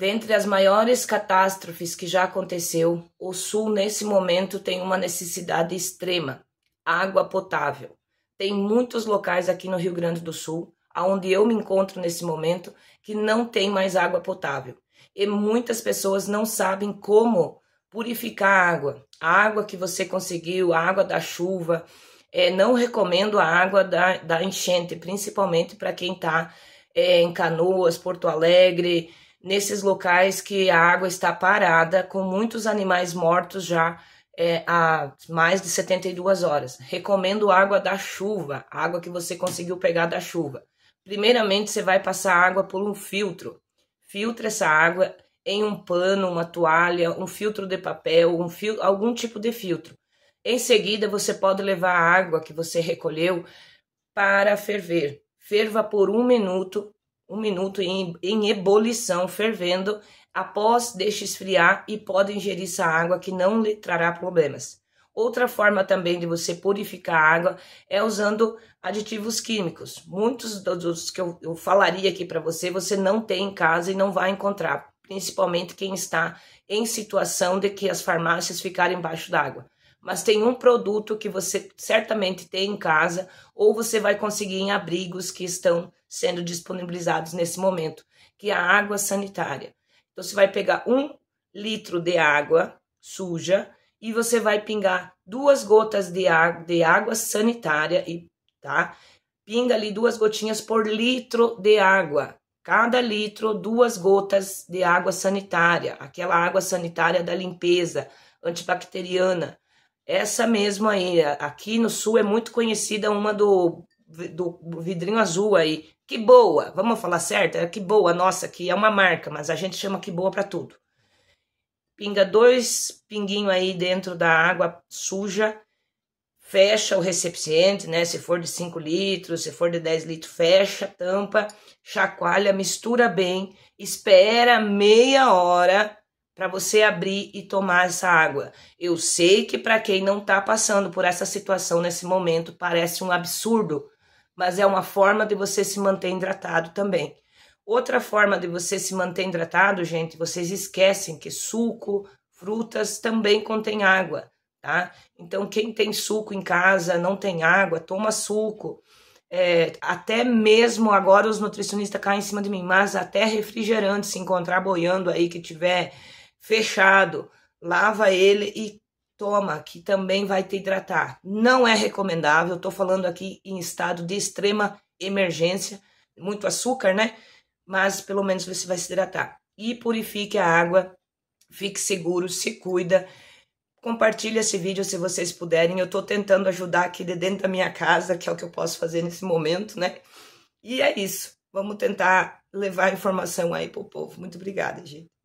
Dentre as maiores catástrofes que já aconteceu, o Sul nesse momento tem uma necessidade extrema: água potável. Tem muitos locais aqui no Rio Grande do Sul, aonde eu me encontro nesse momento, que não tem mais água potável. E muitas pessoas não sabem como purificar a água. A água que você conseguiu, a água da chuva. É, não recomendo a água da, da enchente, principalmente para quem está é, eh, em Canoas, Porto Alegre, nesses locais que a água está parada, com muitos animais mortos já é, há mais de 72 horas. Recomendo água da chuva, água que você conseguiu pegar da chuva. Primeiramente, você vai passar água por um filtro. Filtra essa água em um pano, uma toalha, um filtro de papel, um fil algum tipo de filtro. Em seguida, você pode levar a água que você recolheu para ferver. Ferva por um minuto um minuto em, em ebulição, fervendo, após deixe esfriar e pode ingerir essa água que não lhe trará problemas. Outra forma também de você purificar a água é usando aditivos químicos. Muitos dos que eu, eu falaria aqui para você, você não tem em casa e não vai encontrar, principalmente quem está em situação de que as farmácias ficarem embaixo d'água mas tem um produto que você certamente tem em casa ou você vai conseguir em abrigos que estão sendo disponibilizados nesse momento, que é a água sanitária. Então você vai pegar um litro de água suja e você vai pingar duas gotas de água, de água sanitária e tá? Pinga ali duas gotinhas por litro de água. Cada litro, duas gotas de água sanitária, aquela água sanitária da limpeza antibacteriana. Essa mesma aí, aqui no sul é muito conhecida uma do, do vidrinho azul aí. Que boa, vamos falar certo? É que boa, nossa, que é uma marca, mas a gente chama que boa para tudo. Pinga dois pinguinhos aí dentro da água suja, fecha o recipiente, né? Se for de 5 litros, se for de 10 litros, fecha, tampa, chacoalha, mistura bem, espera meia hora para você abrir e tomar essa água. Eu sei que para quem não está passando por essa situação nesse momento parece um absurdo, mas é uma forma de você se manter hidratado também. Outra forma de você se manter hidratado, gente, vocês esquecem que suco, frutas também contém água, tá? Então quem tem suco em casa, não tem água, toma suco. É, até mesmo agora os nutricionistas caem em cima de mim, mas até refrigerante, se encontrar boiando aí que tiver fechado, lava ele e toma, que também vai te hidratar. Não é recomendável, estou falando aqui em estado de extrema emergência, muito açúcar, né? Mas pelo menos você vai se hidratar. E purifique a água, fique seguro, se cuida. Compartilhe esse vídeo se vocês puderem. Eu estou tentando ajudar aqui de dentro da minha casa, que é o que eu posso fazer nesse momento, né? E é isso. Vamos tentar levar informação aí pro povo. Muito obrigada, gente.